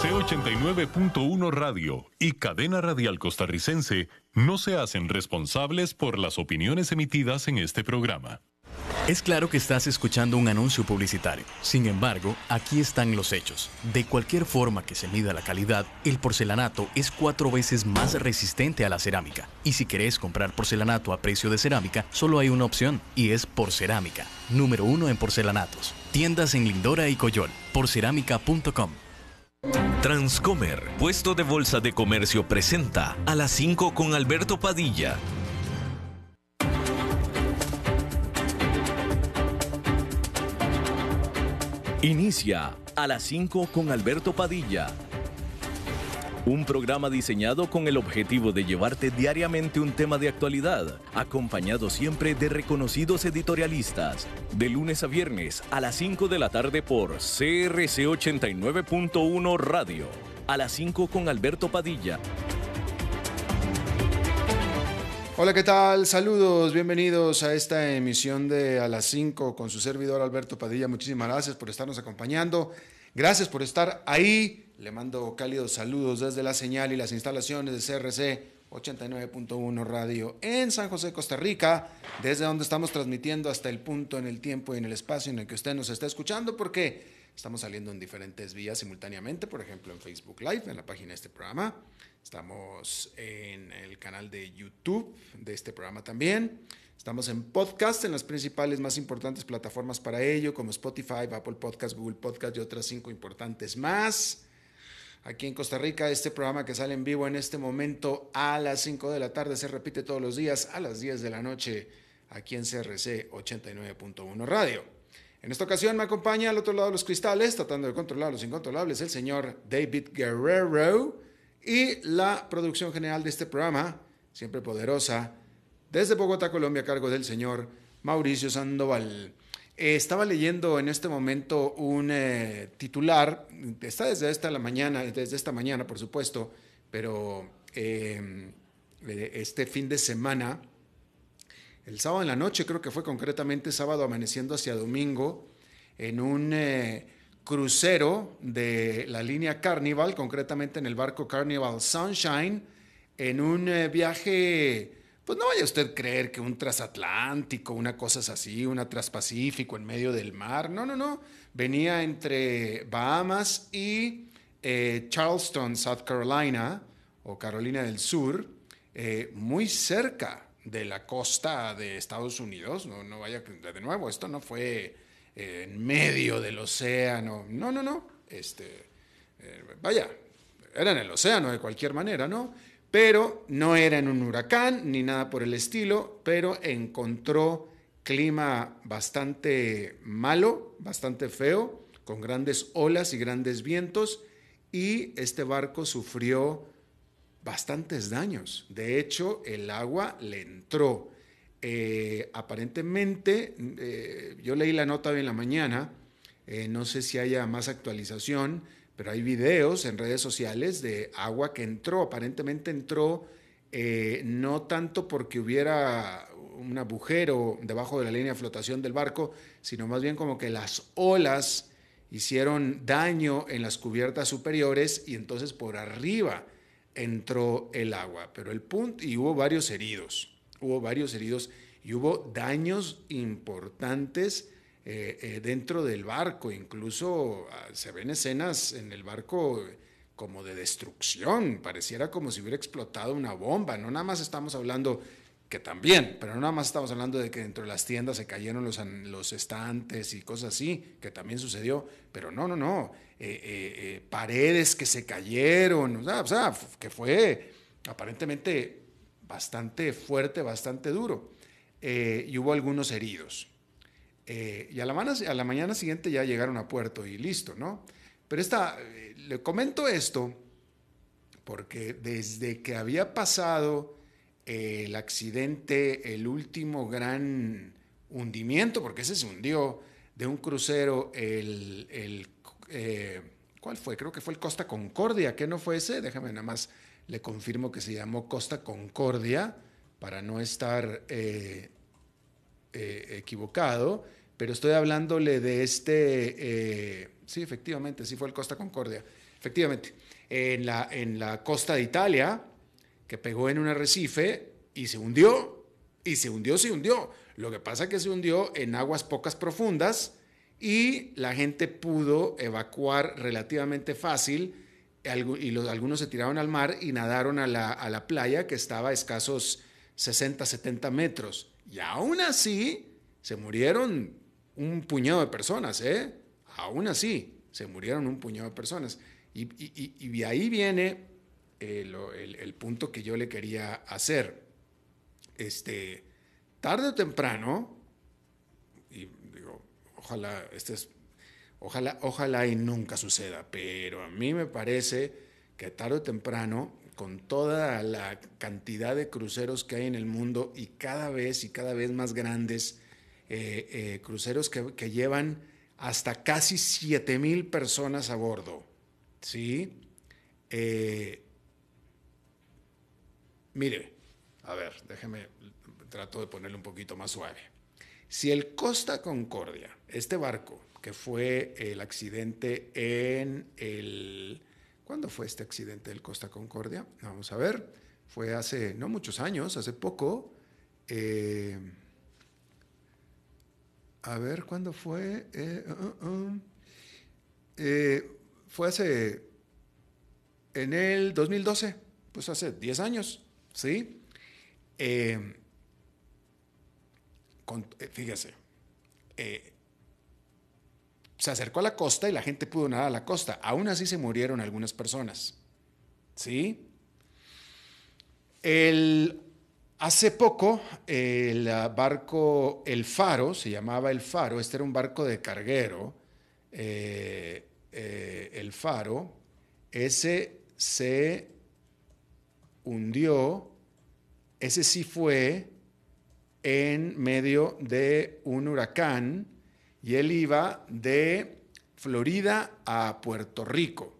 C89.1 Radio y Cadena Radial Costarricense no se hacen responsables por las opiniones emitidas en este programa. Es claro que estás escuchando un anuncio publicitario. Sin embargo, aquí están los hechos. De cualquier forma que se mida la calidad, el porcelanato es cuatro veces más resistente a la cerámica. Y si querés comprar porcelanato a precio de cerámica, solo hay una opción, y es cerámica, número uno en porcelanatos. Tiendas en Lindora y Coyol, Porceramica.com Transcomer, puesto de bolsa de comercio, presenta a las 5 con Alberto Padilla. Inicia a las 5 con Alberto Padilla un programa diseñado con el objetivo de llevarte diariamente un tema de actualidad, acompañado siempre de reconocidos editorialistas. De lunes a viernes a las 5 de la tarde por CRC89.1 Radio. A las 5 con Alberto Padilla. Hola, ¿qué tal? Saludos, bienvenidos a esta emisión de A las 5 con su servidor Alberto Padilla. Muchísimas gracias por estarnos acompañando. Gracias por estar ahí le mando cálidos saludos desde la señal y las instalaciones de CRC 89.1 Radio en San José, Costa Rica, desde donde estamos transmitiendo hasta el punto en el tiempo y en el espacio en el que usted nos está escuchando, porque estamos saliendo en diferentes vías simultáneamente, por ejemplo en Facebook Live, en la página de este programa, estamos en el canal de YouTube de este programa también, estamos en podcast en las principales más importantes plataformas para ello, como Spotify, Apple Podcast, Google Podcast y otras cinco importantes más aquí en Costa Rica. Este programa que sale en vivo en este momento a las 5 de la tarde se repite todos los días a las 10 de la noche aquí en CRC 89.1 Radio. En esta ocasión me acompaña al otro lado de los cristales, tratando de controlar los incontrolables, el señor David Guerrero y la producción general de este programa, siempre poderosa, desde Bogotá, Colombia, a cargo del señor Mauricio Sandoval. Eh, estaba leyendo en este momento un eh, titular, está desde esta la mañana, desde esta mañana, por supuesto, pero em, este fin de semana, el sábado en la noche, creo que fue concretamente sábado amaneciendo hacia domingo, en un eh, crucero de la línea Carnival, concretamente en el barco Carnival Sunshine, en un viaje pues no vaya usted a creer que un trasatlántico, una cosa así, una traspacífico en medio del mar. No, no, no. Venía entre Bahamas y eh, Charleston, South Carolina, o Carolina del Sur, eh, muy cerca de la costa de Estados Unidos. No, no vaya de nuevo, esto no fue eh, en medio del océano. No, no, no. Este, vaya, era en el océano de cualquier manera, ¿no? pero no era en un huracán ni nada por el estilo, pero encontró clima bastante malo, bastante feo, con grandes olas y grandes vientos, y este barco sufrió bastantes daños. De hecho, el agua le entró. Eh, aparentemente, eh, yo leí la nota hoy en la mañana, eh, no sé si haya más actualización, pero hay videos en redes sociales de agua que entró, aparentemente entró eh, no tanto porque hubiera un agujero debajo de la línea de flotación del barco, sino más bien como que las olas hicieron daño en las cubiertas superiores y entonces por arriba entró el agua. Pero el punto, y hubo varios heridos, hubo varios heridos y hubo daños importantes eh, eh, dentro del barco, incluso ah, se ven escenas en el barco como de destrucción, pareciera como si hubiera explotado una bomba, no nada más estamos hablando que también, pero no nada más estamos hablando de que dentro de las tiendas se cayeron los, los estantes y cosas así, que también sucedió, pero no, no, no, eh, paredes que se cayeron, o sea, o sea, que fue aparentemente bastante fuerte, bastante duro, y hubo algunos heridos. Eh, y a la, mañana siguiente ya llegaron a puerto y listo, ¿no? Pero esta, eh, le comento esto porque desde que había pasado eh, el accidente, el último gran hundimiento, porque ese se hundió de un crucero, el, ¿cuál fue? Creo que fue el Costa Concordia, que no fue ese? Déjame nada más, le confirmo que se llamó Costa Concordia, para no estar equivocado pero estoy hablándole de este, eh, sí, efectivamente, sí fue el Costa Concordia, efectivamente, en la, en la costa de Italia, que pegó en un arrecife y se hundió, y se hundió, se hundió. Lo que pasa es que se hundió en aguas pocas profundas y la gente pudo evacuar relativamente fácil y algunos se tiraron al mar y nadaron a la, a la playa que estaba a escasos 60, 70 metros. Y aún así se murieron un puñado de personas, ¿eh? Aún así, se murieron un puñado de personas. Y, y, de ahí viene eh, el, el, punto que yo le quería hacer. Este, tarde o temprano, y digo, ojalá, este es, ojalá, ojalá y nunca suceda, pero a mí me parece que tarde o temprano, con toda la cantidad de cruceros que hay en el mundo y cada vez y cada vez más grandes, eh, eh, cruceros que, llevan hasta casi 7 mil personas a bordo. ¿Sí? Eh, mire, a ver, déjeme, trato de ponerlo un poquito más suave. Si el Costa Concordia, este barco que fue el accidente en el... ¿Cuándo fue este accidente del Costa Concordia? Vamos a ver. Fue hace no muchos años, hace poco a ver, ¿cuándo fue? Eh, uh, uh, um. eh, fue hace, en el 2012, pues hace 10 años, ¿sí? Eh, fíjese, se acercó a la costa y la gente pudo nadar a la costa. Aún así se murieron algunas personas, ¿sí? El Hace poco el barco El Faro, se llamaba El Faro, este era un barco de carguero, eh, eh, El Faro, ese se hundió, ese sí fue en medio de un huracán y él iba de Florida a Puerto Rico.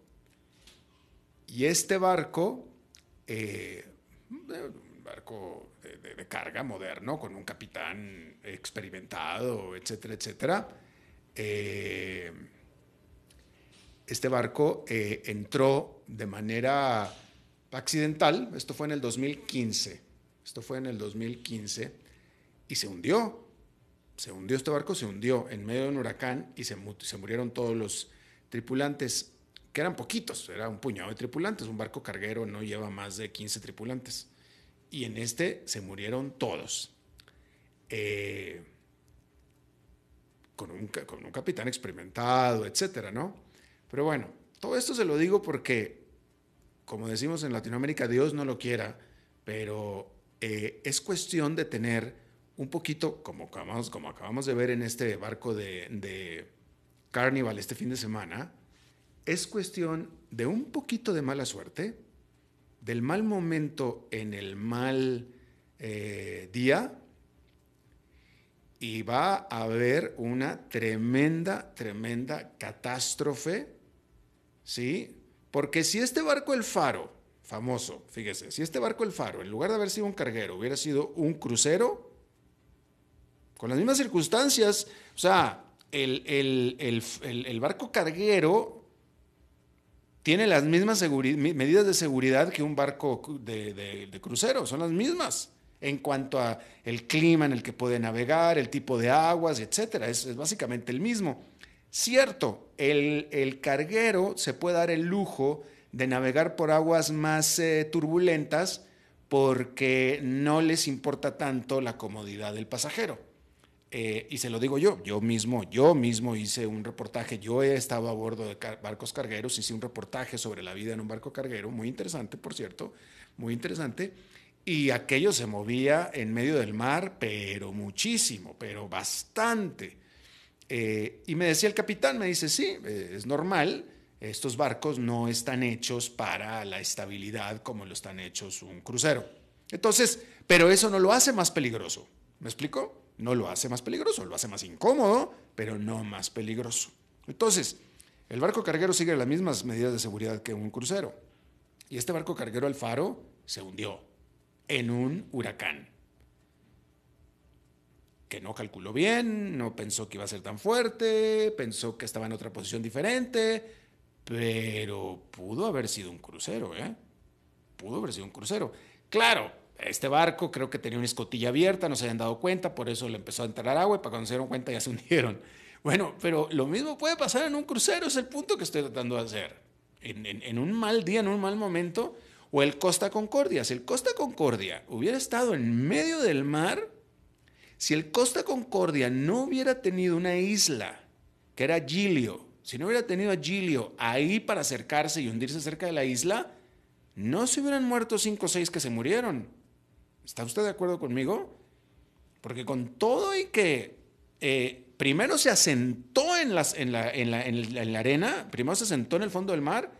Y este barco... Eh, barco de, carga moderno, con un capitán experimentado, etcétera, etcétera. Eh, este barco eh, entró de manera accidental, esto fue en el 2015, esto fue en el 2015, y se hundió, se hundió este barco, se hundió en medio de un huracán y se, se murieron todos los tripulantes, que eran poquitos, era un puñado de tripulantes, un barco carguero no lleva más de 15 tripulantes y en este se murieron todos. Eh, con, un, capitán experimentado, etcétera, ¿no? Pero bueno, todo esto se lo digo porque, como decimos en Latinoamérica, Dios no lo quiera, pero eh, es cuestión de tener un poquito, como acabamos, como acabamos de ver en este barco de, de Carnival este fin de semana, es cuestión de un poquito de mala suerte, del mal momento en el mal eh, día y va a haber una tremenda, tremenda catástrofe, ¿sí? Porque si este barco El Faro, famoso, fíjese, si este barco El Faro, en lugar de haber sido un carguero, hubiera sido un crucero, con las mismas circunstancias, o sea, el, el barco carguero tiene las mismas medidas de seguridad que un barco de, crucero, son las mismas en cuanto a el clima en el que puede navegar, el tipo de aguas, etcétera. Es, básicamente el mismo. Cierto, el, carguero se puede dar el lujo de navegar por aguas más eh, turbulentas porque no les importa tanto la comodidad del pasajero. Eh, y se lo digo yo, yo mismo, yo mismo hice un reportaje, yo he estado a bordo de barcos cargueros, hice un reportaje sobre la vida en un barco carguero, muy interesante, por cierto, muy interesante, y aquello se movía en medio del mar, pero muchísimo, pero bastante. Eh, y me decía el capitán, me dice, sí, eh, es normal, estos barcos no están hechos para la estabilidad como lo están hechos un crucero. Entonces, pero eso no lo hace más peligroso, ¿me explico? No lo hace más peligroso, lo hace más incómodo, pero no más peligroso. Entonces, el barco carguero sigue las mismas medidas de seguridad que un crucero. Y este barco carguero Faro, se hundió en un huracán que no calculó bien, no pensó que iba a ser tan fuerte, pensó que estaba en otra posición diferente, pero pudo haber sido un crucero, ¿eh? Pudo haber sido un crucero. Claro, este barco creo que tenía una escotilla abierta, no se habían dado cuenta, por eso le empezó a entrar agua y para cuando se dieron cuenta ya se hundieron. Bueno, pero lo mismo puede pasar en un crucero, es el punto que estoy tratando de hacer. En, en un mal día, en un mal momento, o el Costa Concordia. Si el Costa Concordia hubiera estado en medio del mar, si el Costa Concordia no hubiera tenido una isla, que era Gilio, si no hubiera tenido a Gilio ahí para acercarse y hundirse cerca de la isla, no se hubieran muerto cinco o seis que se murieron ¿Está usted de acuerdo conmigo? Porque con todo y que eh, primero se asentó en, la, arena, primero se asentó en el fondo del mar,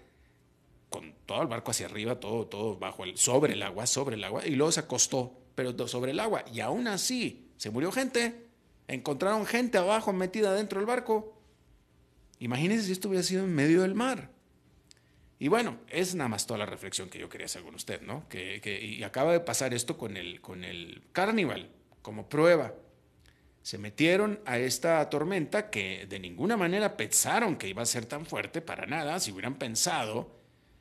con todo el barco hacia arriba, todo, todo bajo el, sobre el agua, sobre el agua, y luego se acostó, pero sobre el agua. Y aún así, se murió gente. Encontraron gente abajo metida dentro del barco. Imagínense si esto hubiera sido en medio del mar. Y bueno, es nada más toda la reflexión que yo quería hacer con usted, ¿no? Que, y acaba de pasar esto con el, con el Carnival, como prueba. Se metieron a esta tormenta que de ninguna manera pensaron que iba a ser tan fuerte, para nada. Si hubieran pensado,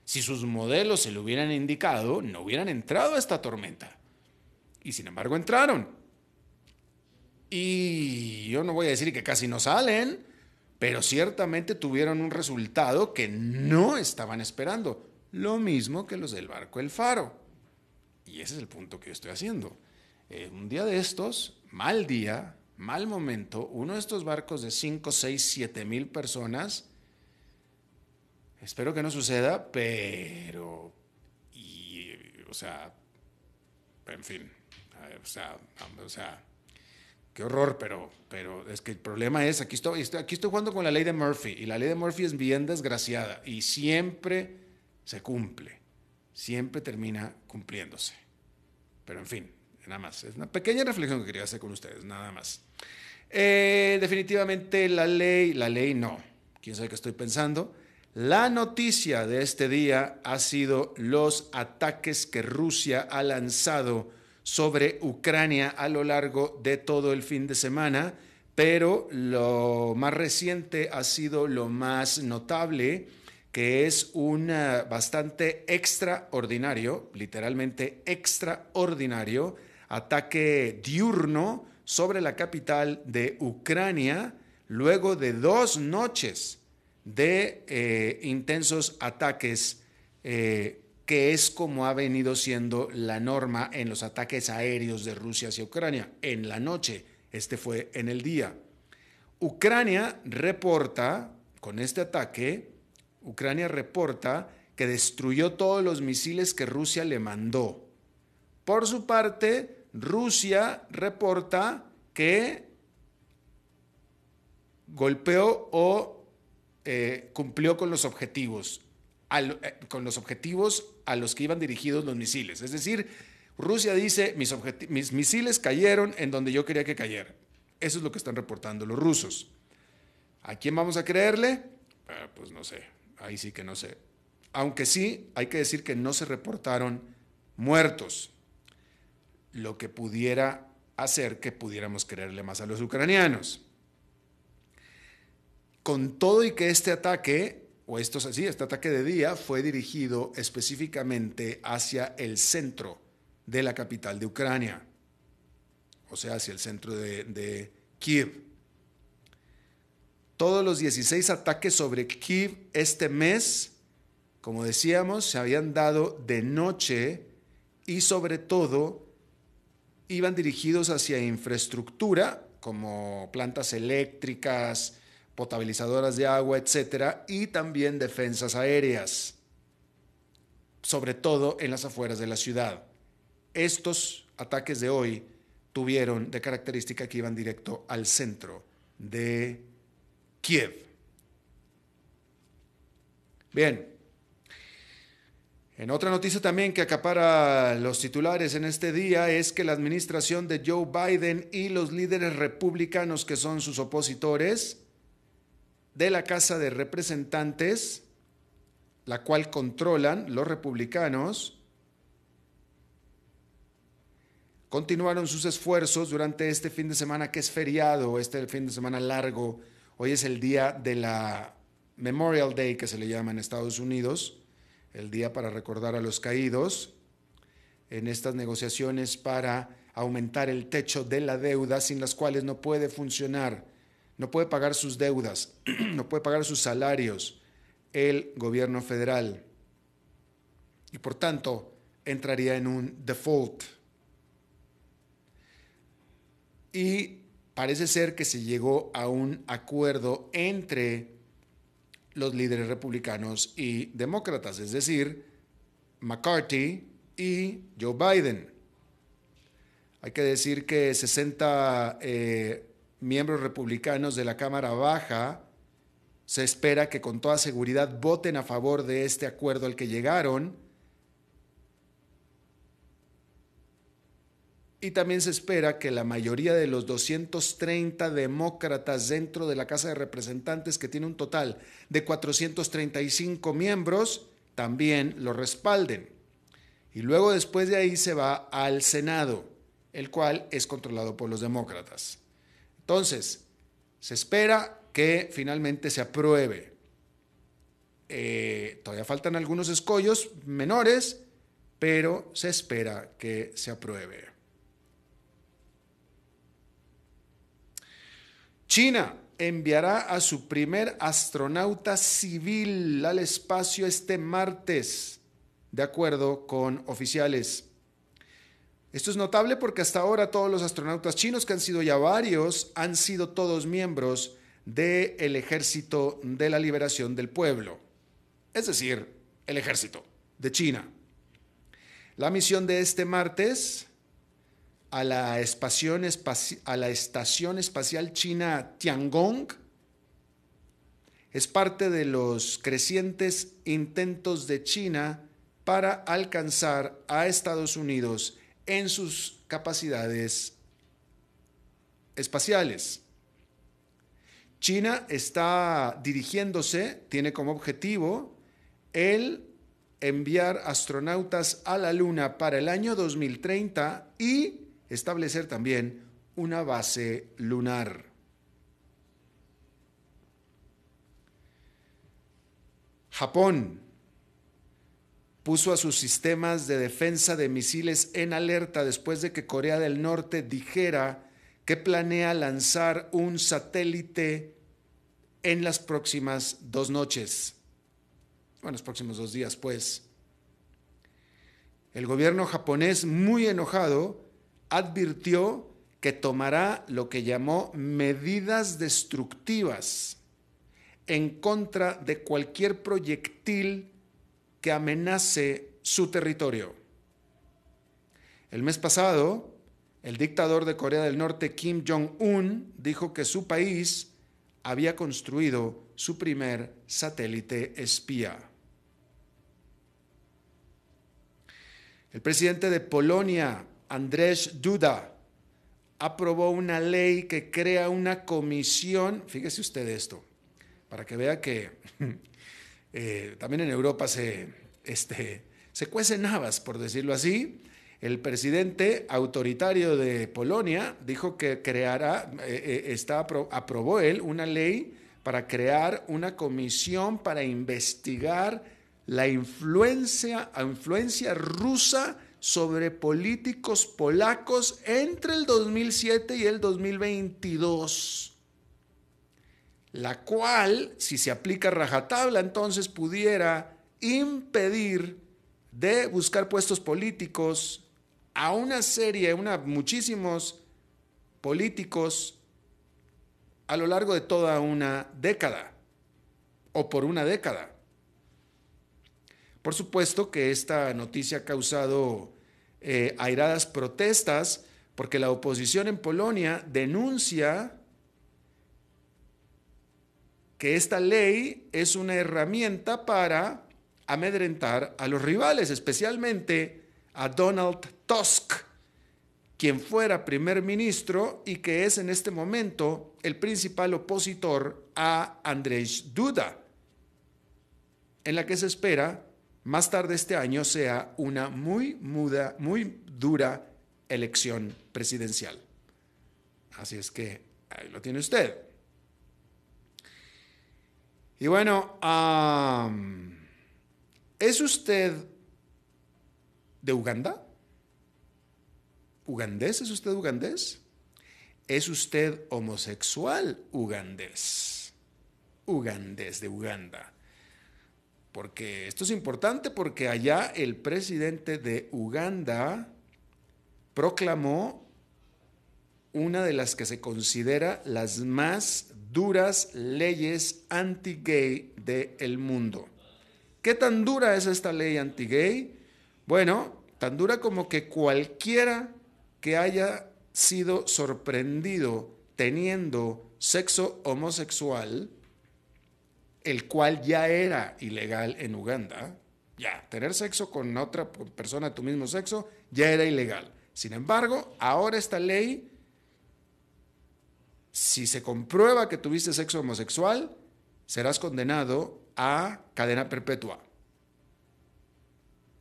si sus modelos se lo hubieran indicado, no hubieran entrado a esta tormenta. Y sin embargo entraron. Y yo no voy a decir que casi no salen, pero ciertamente tuvieron un resultado que no estaban esperando, lo mismo que los del barco El Faro. Y ese es el punto que yo estoy haciendo. Eh, un día de estos, mal día, mal momento, uno de estos barcos de 5, 6, 7 mil personas, espero que no suceda, pero... Y, o sea, en fin, eh, o sea qué horror, pero, pero es que el problema es, aquí estoy, aquí estoy jugando con la ley de Murphy y la ley de Murphy es bien desgraciada y siempre se cumple, siempre termina cumpliéndose. Pero en fin, nada más, es una pequeña reflexión que quería hacer con ustedes, nada más. Eh, definitivamente la ley, la ley no, quién sabe qué estoy pensando. La noticia de este día ha sido los ataques que Rusia ha lanzado sobre Ucrania a lo largo de todo el fin de semana, pero lo más reciente ha sido lo más notable, que es un eh, bastante extraordinario, literalmente extraordinario, ataque diurno sobre la capital de Ucrania luego de dos noches de eh, intensos ataques eh, que es como ha venido siendo la norma en los ataques aéreos de Rusia hacia Ucrania, en la noche, este fue en el día. Ucrania reporta, con este ataque, Ucrania reporta que destruyó todos los misiles que Rusia le mandó. Por su parte, Rusia reporta que golpeó o eh, cumplió con los objetivos eh, con los objetivos a los que iban dirigidos los misiles. Es decir, Rusia dice, mis, mis misiles cayeron en donde yo quería que cayeran. Eso es lo que están reportando los rusos. ¿A quién vamos a creerle? Ah, pues no sé, ahí sí que no sé. Aunque sí, hay que decir que no se reportaron muertos, lo que pudiera hacer que pudiéramos creerle más a los ucranianos. Con todo y que este ataque o estos así, este ataque de día fue dirigido específicamente hacia el centro de la capital de Ucrania, o sea, hacia el centro de, de Kiev. Todos los 16 ataques sobre Kiev este mes, como decíamos, se habían dado de noche y sobre todo iban dirigidos hacia infraestructura como plantas eléctricas, potabilizadoras de agua, etcétera, y también defensas aéreas, sobre todo en las afueras de la ciudad. Estos ataques de hoy tuvieron de característica que iban directo al centro de Kiev. Bien. En otra noticia también que acapara los titulares en este día es que la administración de Joe Biden y los líderes republicanos que son sus opositores de la Casa de Representantes, la cual controlan los republicanos, continuaron sus esfuerzos durante este fin de semana que es feriado, este fin de semana largo. Hoy es el día de la Memorial Day, que se le llama en Estados Unidos, el día para recordar a los caídos en estas negociaciones para aumentar el techo de la deuda sin las cuales no puede funcionar no puede pagar sus deudas, no puede pagar sus salarios el gobierno federal. Y por tanto, entraría en un default. Y parece ser que se llegó a un acuerdo entre los líderes republicanos y demócratas, es decir, McCarthy y Joe Biden. Hay que decir que 60 miembros republicanos de la Cámara Baja, se espera que con toda seguridad voten a favor de este acuerdo al que llegaron. Y también se espera que la mayoría de los 230 demócratas dentro de la Casa de Representantes, que tiene un total de 435 miembros, también lo respalden. Y luego después de ahí se va al Senado, el cual es controlado por los demócratas. Entonces, se espera que finalmente se apruebe. Eh, todavía faltan algunos escollos menores, pero se espera que se apruebe. China enviará a su primer astronauta civil al espacio este martes, de acuerdo con oficiales esto es notable porque hasta ahora todos los astronautas chinos, que han sido ya varios, han sido todos miembros del Ejército de la Liberación del Pueblo, es decir, el Ejército de China. La misión de este martes a la, a la Estación Espacial China Tiangong es parte de los crecientes intentos de China para alcanzar a Estados Unidos en sus capacidades espaciales. China está dirigiéndose, tiene como objetivo el enviar astronautas a la Luna para el año 2030 y establecer también una base lunar. Japón puso a sus sistemas de defensa de misiles en alerta después de que Corea del Norte dijera que planea lanzar un satélite en las próximas dos noches. Bueno, los próximos dos días, pues. El gobierno japonés, muy enojado, advirtió que tomará lo que llamó medidas destructivas en contra de cualquier proyectil que amenace su territorio. El mes pasado, el dictador de Corea del Norte, Kim Jong-un, dijo que su país había construido su primer satélite espía. El presidente de Polonia, Andrzej Duda, aprobó una ley que crea una comisión, fíjese usted esto, para que vea que Eh, también en Europa se, este, se cuecen habas, por decirlo así. El presidente autoritario de Polonia dijo que creará, eh, eh, aprobó él una ley para crear una comisión para investigar la influencia, influencia rusa sobre políticos polacos entre el 2007 y el 2022 la cual, si se aplica rajatabla, entonces pudiera impedir de buscar puestos políticos a una serie, a muchísimos políticos a lo largo de toda una década o por una década. Por supuesto que esta noticia ha causado eh, airadas protestas porque la oposición en Polonia denuncia que esta ley es una herramienta para amedrentar a los rivales, especialmente a Donald Tusk, quien fuera primer ministro y que es en este momento el principal opositor a Andrzej Duda, en la que se espera más tarde este año sea una muy muda, muy dura elección presidencial. Así es que ahí lo tiene usted. Y bueno, ¿es usted de Uganda? ¿Ugandés? ¿Es usted ugandés? ¿Es usted homosexual ugandés? Ugandés de Uganda. Porque esto es importante porque allá el presidente de Uganda proclamó una de las que se considera las más duras leyes anti-gay del mundo. ¿Qué tan dura es esta ley anti-gay? Bueno, tan dura como que cualquiera que haya sido sorprendido teniendo sexo homosexual, el cual ya era ilegal en Uganda, ya, tener sexo con otra persona de tu mismo sexo ya era ilegal. Sin embargo, ahora esta ley si se comprueba que tuviste sexo homosexual, serás condenado a cadena perpetua.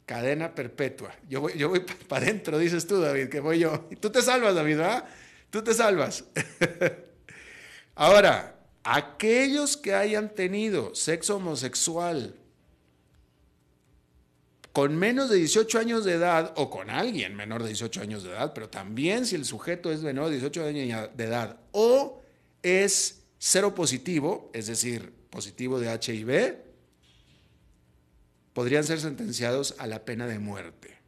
Cadena perpetua. Yo voy, yo voy para adentro, dices tú, David, que voy yo. Tú te salvas, David, ¿verdad? Tú te salvas. Ahora, aquellos que hayan tenido sexo homosexual con menos de 18 años de edad o con alguien menor de 18 años de edad, pero también si el sujeto es menor de 18 años de edad o es cero positivo, es decir, positivo de HIV, podrían ser sentenciados a la pena de muerte.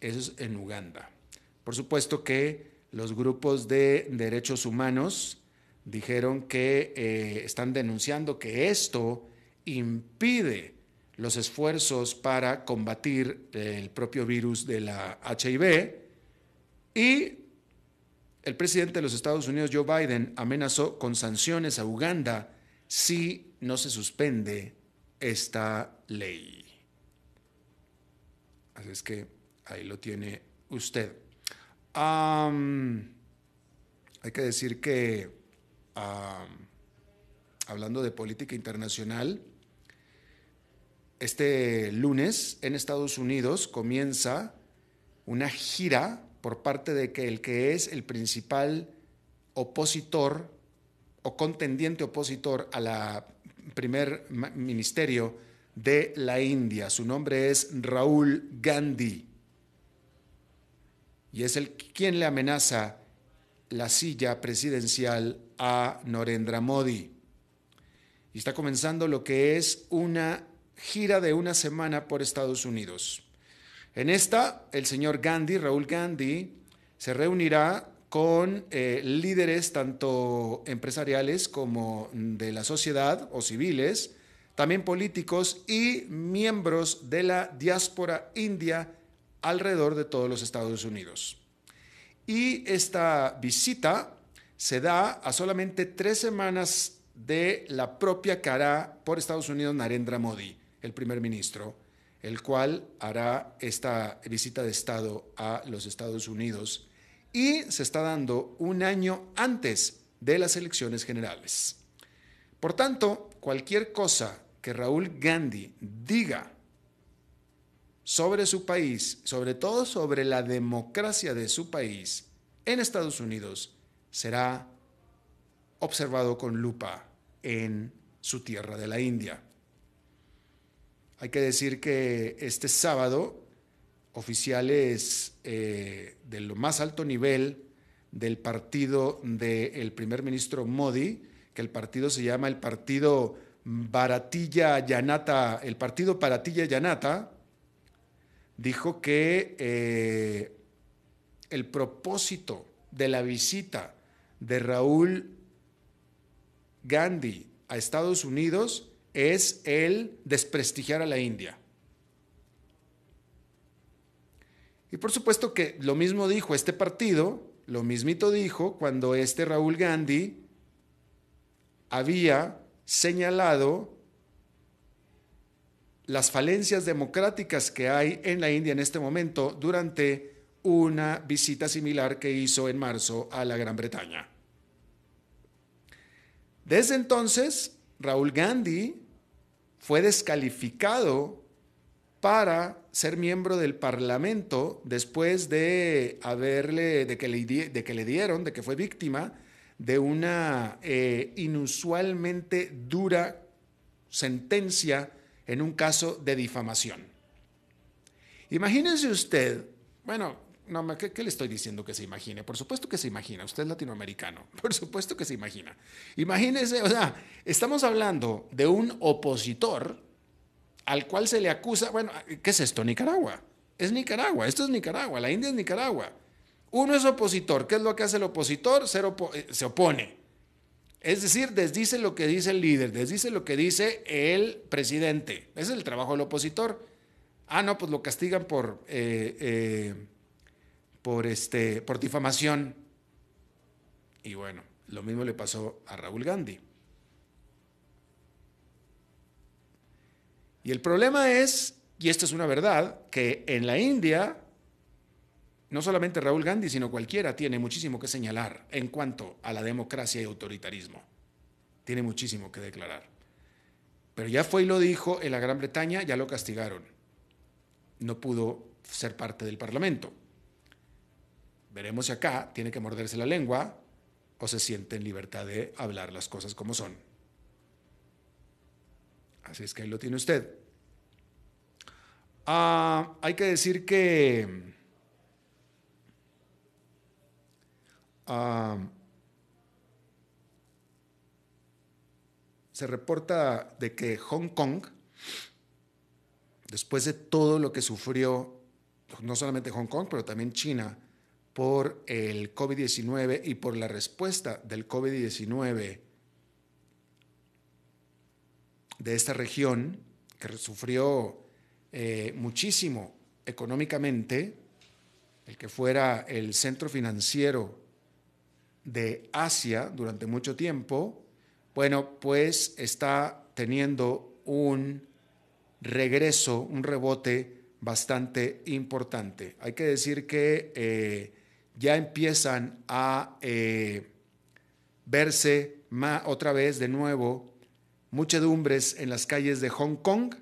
Eso es en Uganda. Por supuesto que los grupos de derechos humanos dijeron que eh, están denunciando que esto impide los esfuerzos para combatir el propio virus de la HIV y el presidente de los Estados Unidos, Joe Biden, amenazó con sanciones a Uganda si no se suspende esta ley. Así es que ahí lo tiene usted. hay que decir que, hablando de política internacional, este lunes en Estados Unidos comienza una gira por parte de que el que es el principal opositor o contendiente opositor a la primer ministerio de la India. Su nombre es Raúl Gandhi. Y es el quien le amenaza la silla presidencial a Norendra Modi. Y está comenzando lo que es una gira de una semana por Estados Unidos. En esta, el señor Gandhi, Raúl Gandhi, se reunirá con eh, líderes tanto empresariales como de la sociedad o civiles, también políticos y miembros de la diáspora india alrededor de todos los Estados Unidos. Y esta visita se da a solamente tres semanas de la propia cara por Estados Unidos Narendra Modi el primer ministro, el cual hará esta visita de Estado a los Estados Unidos y se está dando un año antes de las elecciones generales. Por tanto, cualquier cosa que Raúl Gandhi diga sobre su país, sobre todo sobre la democracia de su país en Estados Unidos, será observado con lupa en su tierra de la India. Hay que decir que este sábado oficiales eh, de lo más alto nivel del partido del primer ministro Modi, que el partido se llama el partido Baratilla Yanata, el partido dijo que eh, el propósito de la visita de Raúl Gandhi a Estados Unidos es el desprestigiar a la India. Y por supuesto que lo mismo dijo este partido, lo mismito dijo cuando este Raúl Gandhi había señalado las falencias democráticas que hay en la India en este momento durante una visita similar que hizo en marzo a la Gran Bretaña. Desde entonces, Raúl Gandhi fue descalificado para ser miembro del Parlamento después de haberle, de que le, dieron, de que fue víctima de una eh, inusualmente dura sentencia en un caso de difamación. Imagínense usted, bueno, no, ¿qué, ¿qué, le estoy diciendo que se imagine? Por supuesto que se imagina, usted es latinoamericano, por supuesto que se imagina. Imagínese, o sea, estamos hablando de un opositor al cual se le acusa, bueno, ¿qué es esto? Nicaragua. Es Nicaragua, esto es Nicaragua, la India es Nicaragua. Uno es opositor, ¿qué es lo que hace el opositor? Se, eh, se opone. Es decir, desdice lo que dice el líder, desdice lo que dice el presidente. Ese es el trabajo del opositor. Ah, no, pues lo castigan por... Eh, eh, por, este, por difamación. Y bueno, lo mismo le pasó a Raúl Gandhi. Y el problema es, y esto es una verdad, que en la India, no solamente Raúl Gandhi, sino cualquiera tiene muchísimo que señalar en cuanto a la democracia y autoritarismo. Tiene muchísimo que declarar. Pero ya fue y lo dijo en la Gran Bretaña, ya lo castigaron. No pudo ser parte del Parlamento. Veremos si acá tiene que morderse la lengua o se siente en libertad de hablar las cosas como son. Así es que ahí lo tiene usted. Ah, hay que decir que... Ah, se reporta de que Hong Kong, después de todo lo que sufrió, no solamente Hong Kong, pero también China, por el COVID-19 y por la respuesta del COVID-19 de esta región, que sufrió eh, muchísimo económicamente, el que fuera el centro financiero de Asia durante mucho tiempo, bueno, pues está teniendo un regreso, un rebote bastante importante. Hay que decir que eh, ya empiezan a eh, verse más, otra vez de nuevo muchedumbres en las calles de Hong Kong,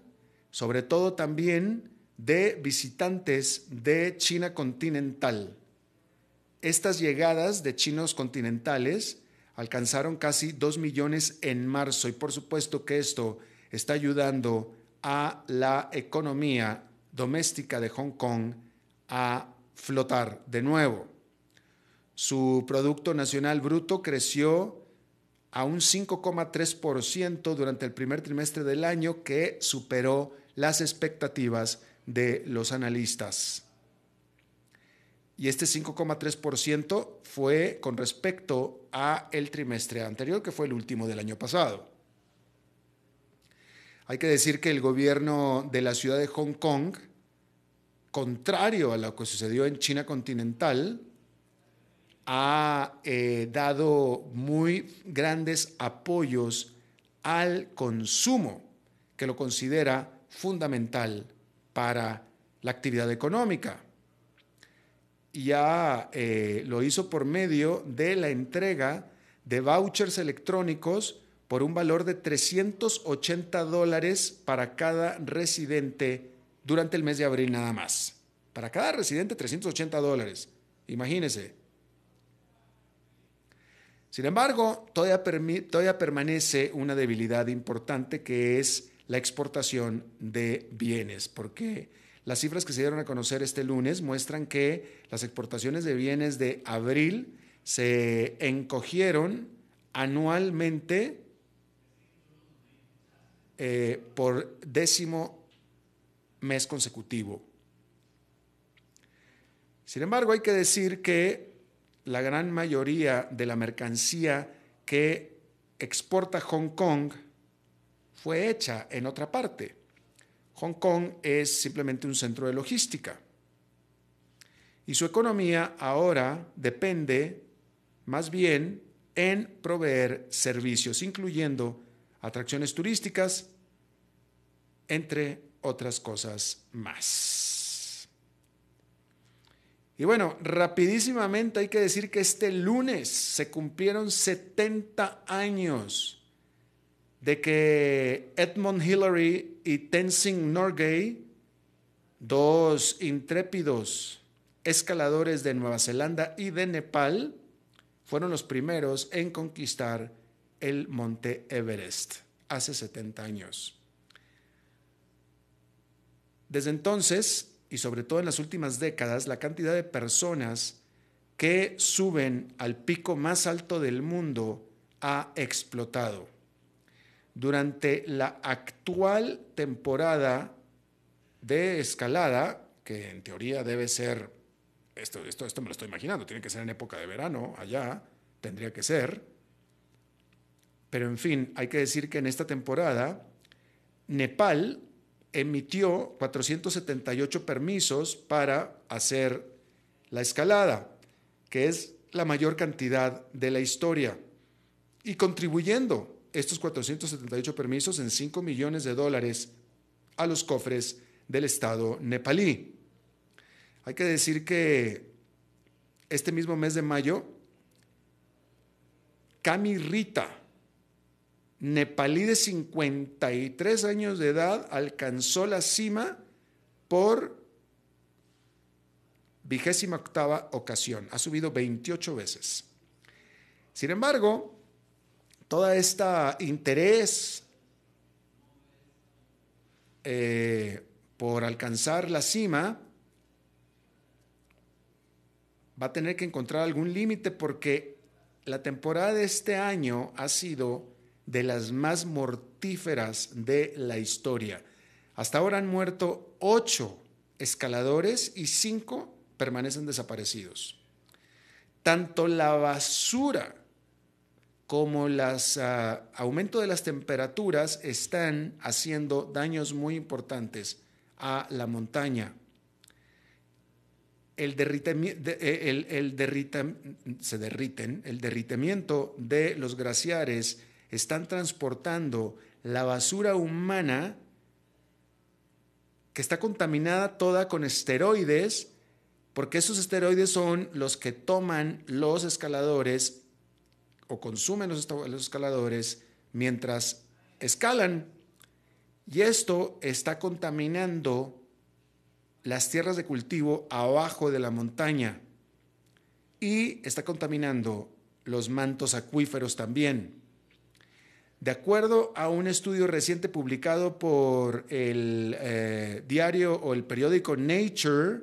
sobre todo también de visitantes de China continental. Estas llegadas de chinos continentales alcanzaron casi 2 millones en marzo y por supuesto que esto está ayudando a la economía doméstica de Hong Kong a flotar de nuevo. Su Producto Nacional Bruto creció a un 5,3% durante el primer trimestre del año que superó las expectativas de los analistas. Y este 5,3% fue con respecto a el trimestre anterior, que fue el último del año pasado. Hay que decir que el gobierno de la ciudad de Hong Kong, contrario a lo que sucedió en China continental, ha eh, dado muy grandes apoyos al consumo, que lo considera fundamental para la actividad económica. Ya eh, lo hizo por medio de la entrega de vouchers electrónicos por un valor de 380 dólares para cada residente durante el mes de abril nada más. Para cada residente 380 dólares. Imagínense. Sin embargo, todavía, permanece una debilidad importante que es la exportación de bienes, porque las cifras que se dieron a conocer este lunes muestran que las exportaciones de bienes de abril se encogieron anualmente eh, por décimo mes consecutivo. Sin embargo, hay que decir que la gran mayoría de la mercancía que exporta Hong Kong fue hecha en otra parte. Hong Kong es simplemente un centro de logística. Y su economía ahora depende más bien en proveer servicios, incluyendo atracciones turísticas, entre otras cosas más. Y bueno, rapidísimamente hay que decir que este lunes se cumplieron 70 años de que Edmund Hillary y Tenzing Norgay, dos intrépidos escaladores de Nueva Zelanda y de Nepal, fueron los primeros en conquistar el monte Everest hace 70 años. Desde entonces, y sobre todo en las últimas décadas, la cantidad de personas que suben al pico más alto del mundo ha explotado. Durante la actual temporada de escalada, que en teoría debe ser, esto, esto, esto me lo estoy imaginando, tiene que ser en época de verano, allá tendría que ser, pero en fin, hay que decir que en esta temporada Nepal emitió 478 permisos para hacer la escalada, que es la mayor cantidad de la historia, y contribuyendo estos 478 permisos en 5 millones de dólares a los cofres del Estado nepalí. Hay que decir que este mismo mes de mayo, Kami Rita, nepalí de 53 años de edad alcanzó la cima por vigésima octava ocasión. Ha subido 28 veces. Sin embargo, todo este interés eh, por alcanzar la cima va a tener que encontrar algún límite porque la temporada de este año ha sido de las más mortíferas de la historia. Hasta ahora han muerto ocho escaladores y cinco permanecen desaparecidos. Tanto la basura como el ah, aumento de las temperaturas están haciendo daños muy importantes a la montaña. El, e, el, el se derriten, el derritimiento de los glaciares están transportando la basura humana que está contaminada toda con esteroides, porque esos esteroides son los que toman los escaladores o consumen los, escaladores mientras escalan. Y esto está contaminando las tierras de cultivo abajo de la montaña y está contaminando los mantos acuíferos también. De acuerdo a un estudio reciente publicado por el eh, diario o el periódico Nature,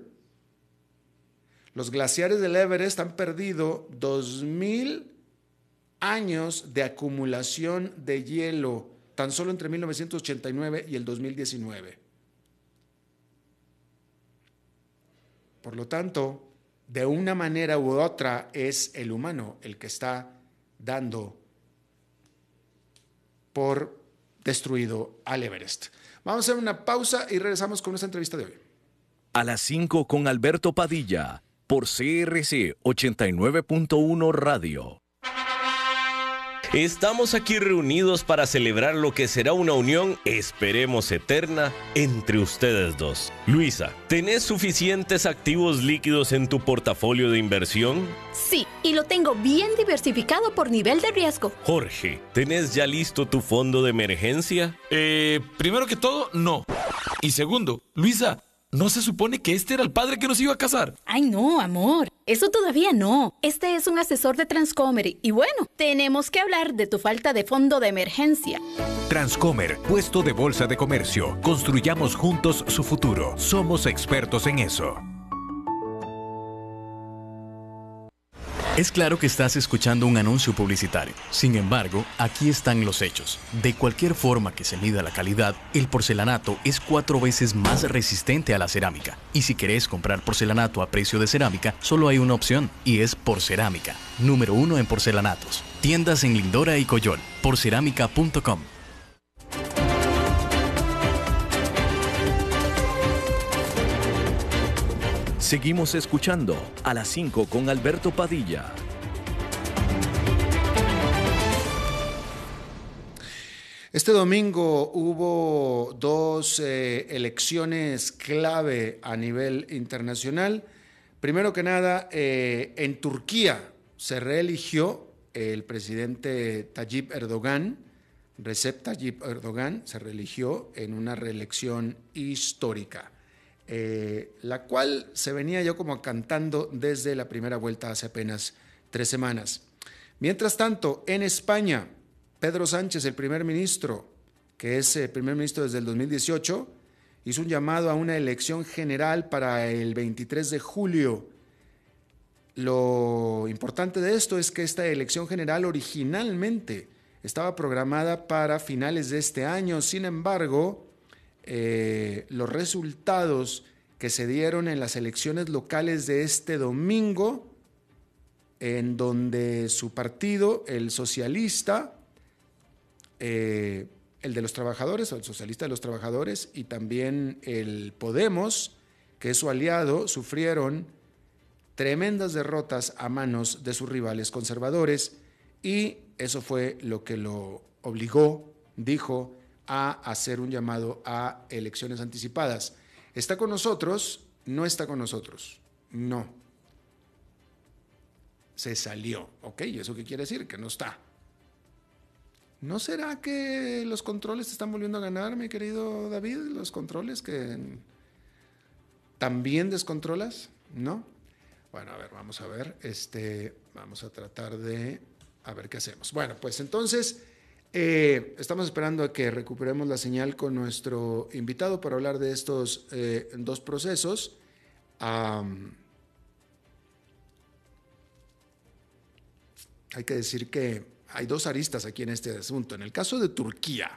los glaciares del Everest han perdido 2.000 años de acumulación de hielo tan solo entre 1989 y el 2019. Por lo tanto, de una manera u otra es el humano el que está dando por destruido al Everest. Vamos a hacer una pausa y regresamos con nuestra entrevista de hoy. A las 5 con Alberto Padilla, por CRC 89.1 Radio. Estamos aquí reunidos para celebrar lo que será una unión, esperemos eterna, entre ustedes dos. Luisa, ¿tenés suficientes activos líquidos en tu portafolio de inversión? Sí, y lo tengo bien diversificado por nivel de riesgo. Jorge, ¿tenés ya listo tu fondo de emergencia? Eh, primero que todo, no. Y segundo, Luisa, ¿No se supone que este era el padre que nos iba a casar? Ay, no, amor. Eso todavía no. Este es un asesor de Transcomer y bueno, tenemos que hablar de tu falta de fondo de emergencia. Transcomer, puesto de bolsa de comercio. Construyamos juntos su futuro. Somos expertos en eso. Es claro que estás escuchando un anuncio publicitario. Sin embargo, aquí están los hechos. De cualquier forma que se mida la calidad, el porcelanato es cuatro veces más resistente a la cerámica. Y si querés comprar porcelanato a precio de cerámica, solo hay una opción, y es por cerámica. número uno en porcelanatos. Tiendas en Lindora y Coyol, porcerámica.com. Seguimos escuchando a las 5 con Alberto Padilla. Este domingo hubo dos eh, elecciones clave a nivel internacional. Primero que nada, eh, en Turquía se reeligió el presidente Tayyip Erdogan, Recep Tayyip Erdogan, se reeligió en una reelección histórica. Eh, la cual se venía yo como cantando desde la primera vuelta hace apenas tres semanas. Mientras tanto, en España, Pedro Sánchez, el primer ministro, que es el eh, primer ministro desde el 2018, hizo un llamado a una elección general para el 23 de julio. Lo importante de esto es que esta elección general originalmente estaba programada para finales de este año, sin embargo, eh, los resultados que se dieron en las elecciones locales de este domingo, en donde su partido, el socialista, eh, el de los trabajadores, o el socialista de los trabajadores, y también el Podemos, que es su aliado, sufrieron tremendas derrotas a manos de sus rivales conservadores y eso fue lo que lo obligó, dijo, a hacer un llamado a elecciones anticipadas. ¿Está con nosotros? No está con nosotros. No. Se salió. Ok, ¿y eso qué quiere decir? Que no está. ¿No será que los controles te están volviendo a ganar, mi querido David? Los controles que también descontrolas, ¿no? Bueno, a ver, vamos a ver. Este, vamos a tratar de a ver qué hacemos. Bueno, pues entonces eh, estamos esperando a que recuperemos la señal con nuestro invitado para hablar de estos eh, dos procesos. hay que decir que hay dos aristas aquí en este asunto. En el caso de Turquía,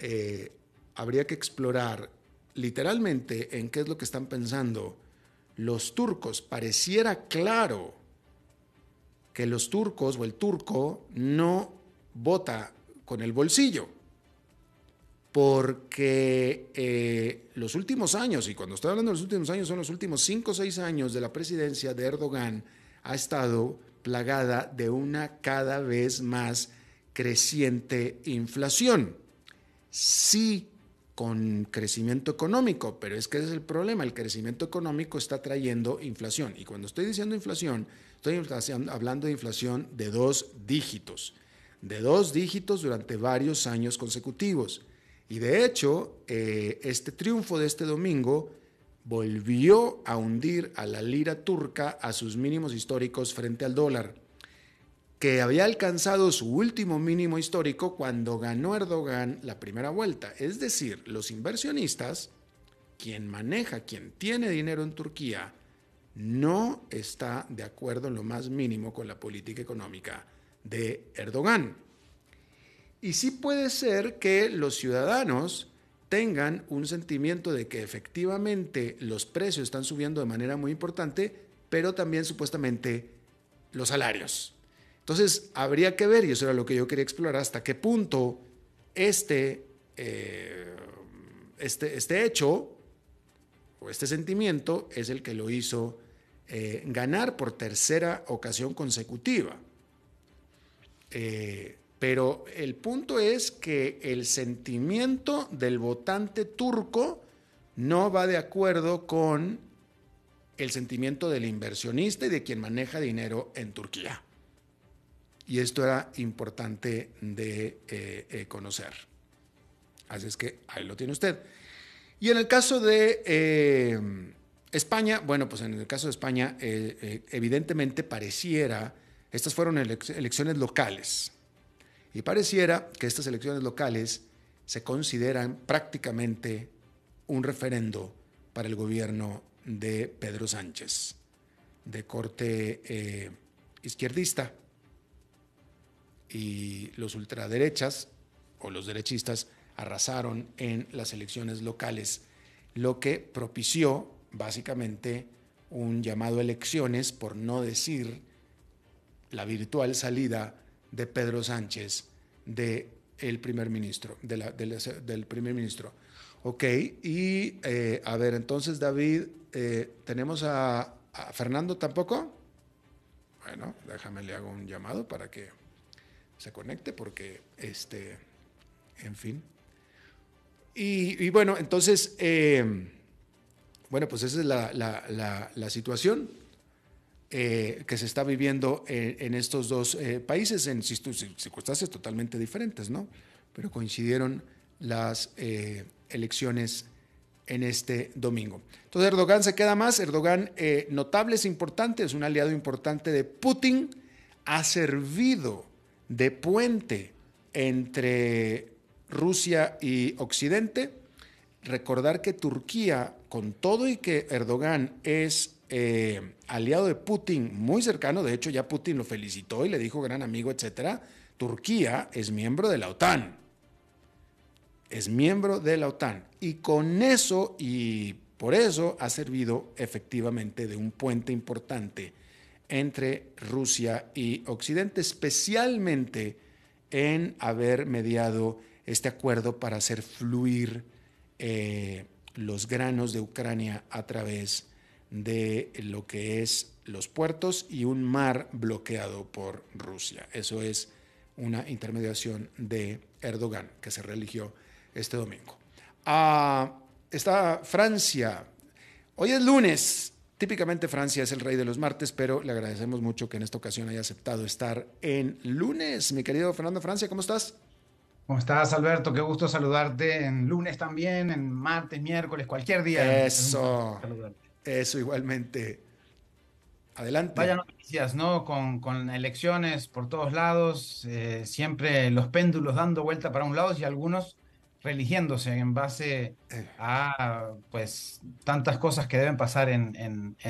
eh, habría que explorar literalmente en qué es lo que están pensando los turcos. Pareciera claro que los turcos o el turco no vota con el bolsillo. Porque eh, los últimos años, y cuando estoy hablando de los últimos años, son los últimos cinco o seis años de la presidencia de Erdogan, ha estado plagada de una cada vez más creciente inflación. Sí, con crecimiento económico, pero es que ese es el problema, el crecimiento económico está trayendo inflación. Y cuando estoy diciendo inflación, estoy hablando de inflación de dos dígitos de dos dígitos durante varios años consecutivos. Y de hecho, eh, este triunfo de este domingo volvió a hundir a la lira turca a sus mínimos históricos frente al dólar, que había alcanzado su último mínimo histórico cuando ganó Erdogan la primera vuelta. Es decir, los inversionistas, quien maneja, quien tiene dinero en Turquía, no está de acuerdo en lo más mínimo con la política económica de Erdogan. Y sí puede ser que los ciudadanos tengan un sentimiento de que efectivamente los precios están subiendo de manera muy importante, pero también supuestamente los salarios. Entonces, habría que ver, y eso era lo que yo quería explorar, hasta qué punto este, eh, este, este, hecho o este sentimiento es el que lo hizo eh, ganar por tercera ocasión consecutiva. Eh, pero el punto es que el sentimiento del votante turco no va de acuerdo con el sentimiento del inversionista y de quien maneja dinero en Turquía. Y esto era importante de eh, eh, conocer. Así es que ahí lo tiene usted. Y en el caso de España, bueno, pues en el caso de España, evidentemente pareciera estas fueron elecciones locales. Y pareciera que estas elecciones locales se consideran prácticamente un referendo para el gobierno de Pedro Sánchez, de corte eh, izquierdista. Y los ultraderechas o los derechistas arrasaron en las elecciones locales, lo que propició básicamente un llamado a elecciones, por no decir la virtual salida de Pedro Sánchez de primer ministro, del primer ministro. Ok, y eh, a ver, entonces David, eh, ¿tenemos a, Fernando tampoco? Bueno, déjame, le hago un llamado para que se conecte porque, este, en fin. Y, bueno, entonces, eh, bueno, pues esa es la, la situación. Eh, que se está viviendo eh, en estos dos eh, países, en circunstancias totalmente diferentes, ¿no? Pero coincidieron las elecciones en este domingo. Entonces Erdogan se queda más, Erdogan notable, es importante, es un aliado importante de Putin, ha servido de puente entre Rusia y Occidente. Recordar que Turquía, con todo y que Erdogan es eh, aliado de Putin, muy cercano, de hecho ya Putin lo felicitó y le dijo gran amigo, etcétera, Turquía es miembro de la OTAN. Es miembro de la OTAN. Y con eso y por eso ha servido efectivamente de un puente importante entre Rusia y Occidente, especialmente en haber mediado este acuerdo para hacer fluir eh, los granos de Ucrania a través de de lo que es los puertos y un mar bloqueado por Rusia. Eso es una intermediación de Erdogan que se religió este domingo. Ah, está Francia. Hoy es lunes. Típicamente Francia es el rey de los martes, pero le agradecemos mucho que en esta ocasión haya aceptado estar en lunes. Mi querido Fernando Francia, ¿cómo estás? ¿Cómo estás, Alberto? Qué gusto saludarte en lunes también, en martes, miércoles, cualquier día. Eso. Eso igualmente. Adelante. Vaya noticias, ¿no? Con, elecciones por todos lados, eh, siempre los péndulos dando vuelta para un lado y algunos religiéndose en base eh. a pues tantas cosas que deben pasar en,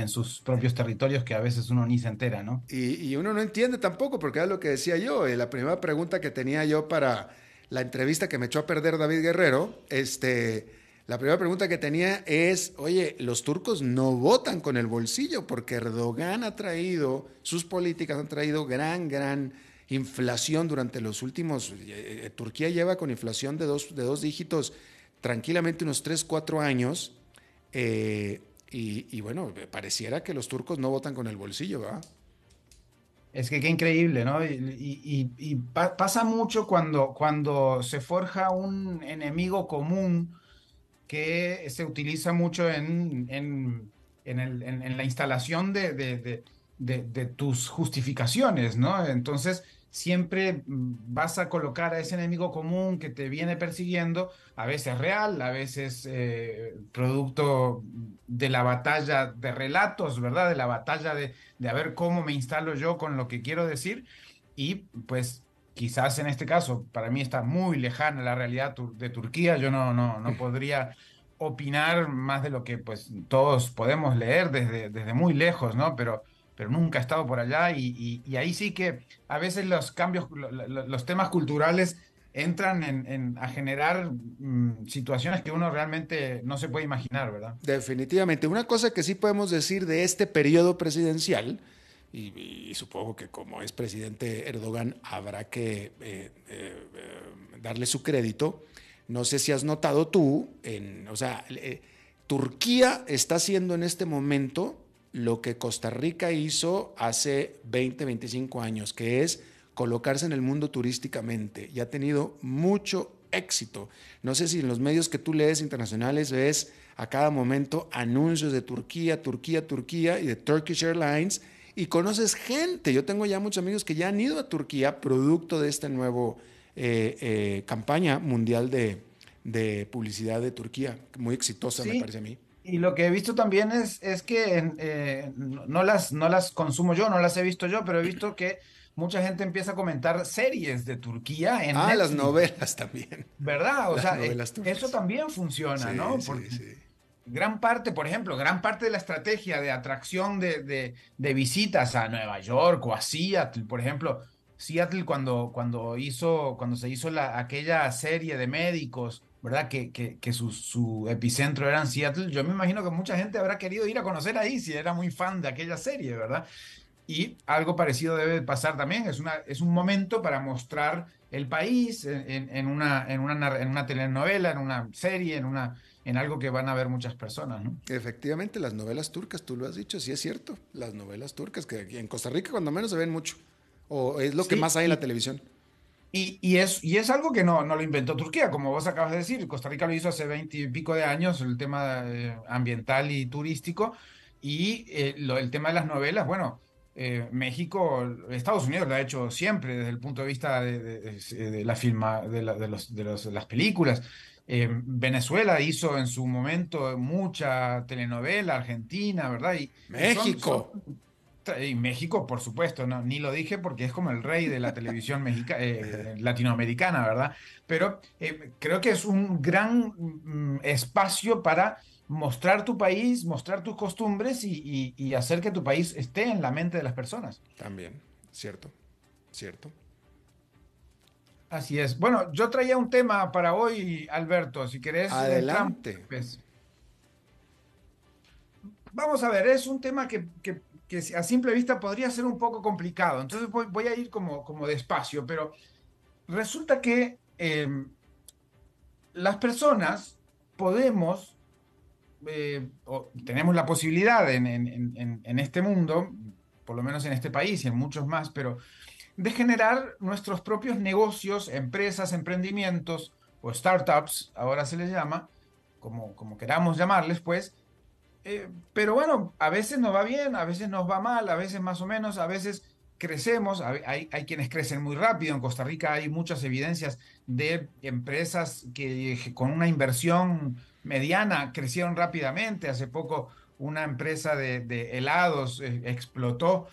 sus propios eh. territorios que a veces uno ni se entera, ¿no? Y, uno no entiende tampoco, porque es lo que decía yo, la primera pregunta que tenía yo para la entrevista que me echó a perder David Guerrero, este la primera pregunta que tenía es, oye, los turcos no votan con el bolsillo porque Erdogan ha traído, sus políticas han traído gran, gran inflación durante los últimos, eh, eh, Turquía lleva con inflación de dos, de dos dígitos tranquilamente unos tres, cuatro años. Eh, y, bueno, pareciera que los turcos no votan con el bolsillo, ¿verdad? Es que qué increíble, ¿no? Y, pasa mucho cuando, cuando se forja un enemigo común que se utiliza mucho en, en, la instalación de, de, tus justificaciones, ¿no? Entonces, siempre vas a colocar a ese enemigo común que te viene persiguiendo, a veces real, a veces eh, producto de la batalla de relatos, ¿verdad? De la batalla de, de a ver cómo me instalo yo con lo que quiero decir. Y pues quizás en este caso, para mí está muy lejana la realidad de Turquía, yo no, no, no podría opinar más de lo que pues todos podemos leer desde, desde muy lejos, ¿no? Pero, pero nunca he estado por allá y, ahí sí que a veces los cambios, los temas culturales entran a generar mm, situaciones que uno realmente no se puede imaginar, ¿verdad? Definitivamente. Una cosa que sí podemos decir de este periodo presidencial y, supongo que como es presidente Erdogan habrá que eh, eh, darle su crédito. No sé si has notado tú, en, o sea, eh, Turquía está haciendo en este momento lo que Costa Rica hizo hace 20, 25 años, que es colocarse en el mundo turísticamente y ha tenido mucho éxito. No sé si en los medios que tú lees internacionales ves a cada momento anuncios de Turquía, Turquía, Turquía y de Turkish Airlines y conoces gente. Yo tengo ya muchos amigos que ya han ido a Turquía producto de esta nueva eh, eh, campaña mundial de, publicidad de Turquía, muy exitosa me parece a mí. Y lo que he visto también es, es que eh, no, las, no las consumo yo, no las he visto yo, pero he visto que mucha gente empieza a comentar series de Turquía. En ah, las novelas también. ¿Verdad? O sea, eso también funciona, ¿no? sí gran parte, por ejemplo, gran parte de la estrategia de atracción de, visitas a Nueva York o a Seattle, por ejemplo, Seattle cuando, cuando, hizo, cuando se hizo la, aquella serie de médicos, ¿verdad? Que, su, epicentro era en Seattle, yo me imagino que mucha gente habrá querido ir a conocer ahí si era muy fan de aquella serie, ¿verdad? Y algo parecido debe pasar también, es, una, es un momento para mostrar el país una, en, en una telenovela, en una serie, en una en algo que van a ver muchas personas. Efectivamente, las novelas turcas, tú lo has dicho, sí es cierto, las novelas turcas, que en Costa Rica cuando menos se ven mucho, o es lo que más hay en la televisión. Y, es, algo que no, lo inventó Turquía, como vos acabas de decir, Costa Rica lo hizo hace veinte y pico de años, el tema eh, ambiental y turístico, y eh, el tema de las novelas, bueno, eh, México, Estados Unidos lo ha hecho siempre desde el punto de vista de, la de, las películas. Venezuela hizo en su momento mucha telenovela, Argentina, ¿verdad? Y, México. y México, por supuesto, no, ni lo dije porque es como el rey de la televisión eh, latinoamericana, ¿verdad? Pero eh, creo que es un gran mm, espacio para mostrar tu país, mostrar tus costumbres y hacer que tu país esté en la mente de las personas. También, cierto, cierto. Así es. Bueno, yo traía un tema para hoy, Alberto, si querés. Adelante. Pues, vamos a ver, es un tema que, a simple vista podría ser un poco complicado, entonces voy, a ir como, despacio, pero resulta que em, las personas podemos, eh, tenemos la posibilidad en este mundo, por lo menos en este país y en muchos más, pero de generar nuestros propios negocios, empresas, emprendimientos o startups, ahora se les llama, como, como queramos llamarles, pues. Eh, pero bueno, a veces nos va bien, a veces nos va mal, a veces más o menos, a veces crecemos, hay, quienes crecen muy rápido, en Costa Rica hay muchas evidencias de empresas que con una inversión mediana crecieron rápidamente, hace poco una empresa de helados eh, explotó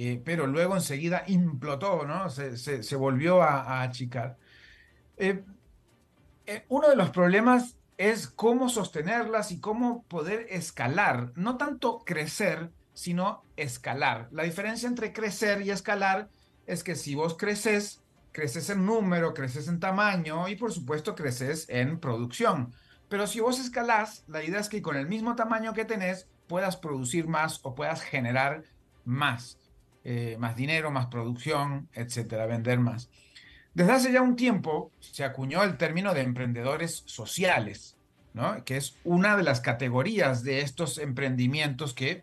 eh, pero luego enseguida implotó, ¿no? Se, volvió a, achicar. Eh, eh, uno de los problemas es cómo sostenerlas y cómo poder escalar, no tanto crecer, sino escalar. La diferencia entre crecer y escalar es que si vos creces, creces en número, creces en tamaño y por supuesto creces en producción. Pero si vos escalás, la idea es que con el mismo tamaño que tenés puedas producir más o puedas generar más. Eh, más dinero, más producción, etcétera, vender más. Desde hace ya un tiempo se acuñó el término de emprendedores sociales, que es una de las categorías de estos emprendimientos que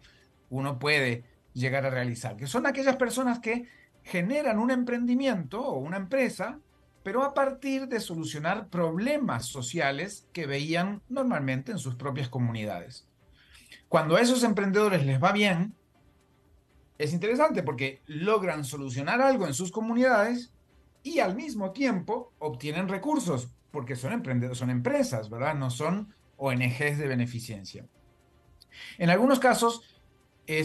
uno puede llegar a realizar, que son aquellas personas que generan un emprendimiento o una empresa, pero a partir de solucionar problemas sociales que veían normalmente en sus propias comunidades. Cuando a esos emprendedores les va bien, es interesante porque logran solucionar algo en sus comunidades y al mismo tiempo obtienen recursos, porque son emprendedores, son empresas, ¿verdad? No son ONGs de beneficencia. En algunos casos, e,